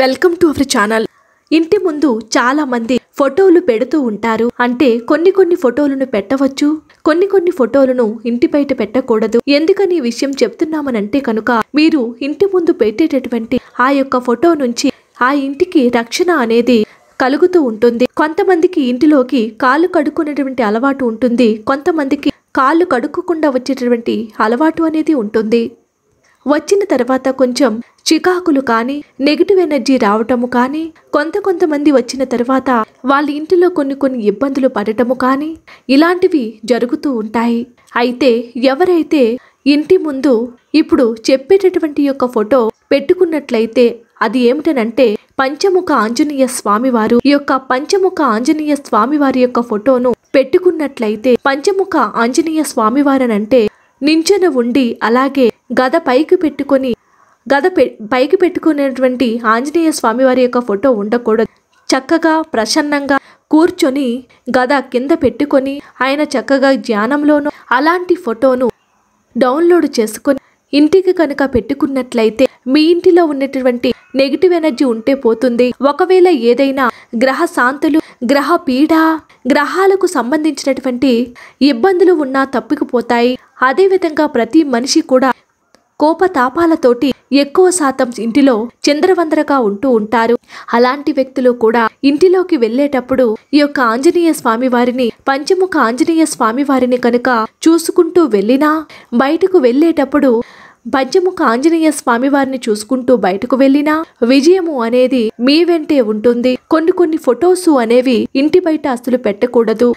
welcome to our channel ఇంటి ముందు చాలా మంది ఫోటోలు పెడుతూ ఉంటారు అంటే కొన్ని కొన్ని ఫోటోలను పెట్టవచ్చు కొన్ని కొన్ని ఫోటోలను ఇంటి బయట పెట్టకూడదు ఎందుకని విషయం చెప్తున్నామనంటే కనుక మీరు ఇంటి ముందు పెట్టేటటువంటి ఆ యొక్క ఫోటో నుంచి ఆ ఇంటికి రక్షణ అనేది కలుగుతూ ఉంటుంది కొంతమందికి ఇంటిలోకి కాళ్ళు కడుక్కునేటువంటి అలవాటు ఉంటుంది కొంతమందికి కాళ్ళు కడుక్కోకుండా వచ్చేటటువంటి అలవాటు అనేది ఉంటుంది వచ్చిన తర్వాత కొంచెం చికాకులు కానీ నెగిటివ్ ఎనర్జీ రావటము కానీ కొంత కొంతమంది వచ్చిన తర్వాత వాళ్ళ ఇంటిలో కొన్ని కొన్ని ఇబ్బందులు పడటము కానీ ఇలాంటివి జరుగుతూ ఉంటాయి అయితే ఎవరైతే ఇంటి ముందు ఇప్పుడు చెప్పేటటువంటి యొక్క ఫోటో పెట్టుకున్నట్లయితే అది ఏమిటనంటే పంచముఖ ఆంజనేయ స్వామివారు ఈ యొక్క పంచముఖ ఆంజనేయ స్వామివారి యొక్క ఫోటోను పెట్టుకున్నట్లయితే పంచముఖ ఆంజనేయ స్వామివారనంటే నించెన ఉండి అలాగే గద పైకి పెట్టుకొని గద పె పైకి పెట్టుకునేటువంటి ఆంజనేయ స్వామివారి యొక్క ఫోటో ఉండకూడదు చక్కగా ప్రసన్నంగా కూర్చొని గద కింద పెట్టుకొని ఆయన చక్కగా జ్ఞానంలోనూ అలాంటి ఫోటోను డౌన్లోడ్ చేసుకొని ఇంటికి కనుక పెట్టుకున్నట్లయితే మీ ఇంటిలో ఉన్నటువంటి నెగిటివ్ ఎనర్జీ ఉంటే పోతుంది ఒకవేళ ఏదైనా గ్రహ శాంతులు గ్రహ పీడ గ్రహాలకు సంబంధించినటువంటి ఇబ్బందులు ఉన్నా తప్పికపోతాయి అదేవిధంగా ప్రతి మనిషి కూడా కోపతాపాలతోటి ఎక్కువ శాతం ఇంటిలో చంద్రవందరగా ఉంటూ ఉంటారు అలాంటి వ్యక్తులు కూడా ఇంటిలోకి వెళ్ళేటప్పుడు ఈ యొక్క ఆంజనేయ స్వామి వారిని పంచముఖ ఆంజనేయ స్వామి వారిని కనుక చూసుకుంటూ వెళ్ళినా బయటకు వెళ్ళేటప్పుడు భజ్యముఖ ఆంజనేయ స్వామి వారిని చూసుకుంటూ బయటకు వెళ్లినా విజయము అనేది మీ వెంటే ఉంటుంది కొన్ని కొన్ని ఫొటోస్ అనేవి ఇంటి బయట అసలు పెట్టకూడదు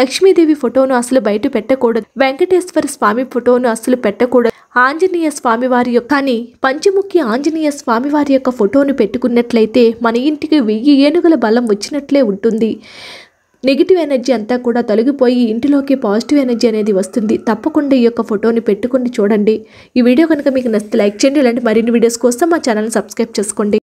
లక్ష్మీదేవి ఫోటోను అసలు బయట పెట్టకూడదు వెంకటేశ్వర స్వామి ఫోటోను అసలు పెట్టకూడదు ఆంజనేయ స్వామి వారి యొక్క కానీ పంచముఖి ఆంజనేయ స్వామి వారి యొక్క ఫోటోను పెట్టుకున్నట్లయితే మన ఇంటికి వెయ్యి ఏనుగుల బలం వచ్చినట్లే ఉంటుంది నెగిటివ్ ఎనర్జీ అంతా కూడా తొలగిపోయి ఇంటిలోకి పాజిటివ్ ఎనర్జీ అనేది వస్తుంది తప్పకుండా ఈ యొక్క ఫోటోని పెట్టుకుని చూడండి ఈ వీడియో కనుక మీకు నచ్చితే లైక్ చేయండి ఇలాంటి మరిన్ని వీడియోస్ కోసం మా ఛానల్ సబ్స్క్రైబ్ చేసుకోండి